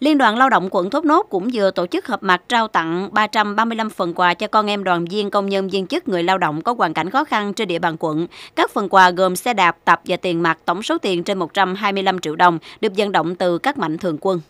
Liên đoàn Lao động quận Thốt Nốt cũng vừa tổ chức họp mặt trao tặng 335 phần quà cho con em đoàn viên công nhân viên chức người lao động có hoàn cảnh khó khăn trên địa bàn quận. Các phần quà gồm xe đạp, tập và tiền mặt tổng số tiền trên 125 triệu đồng được vận động từ các mạnh thường quân.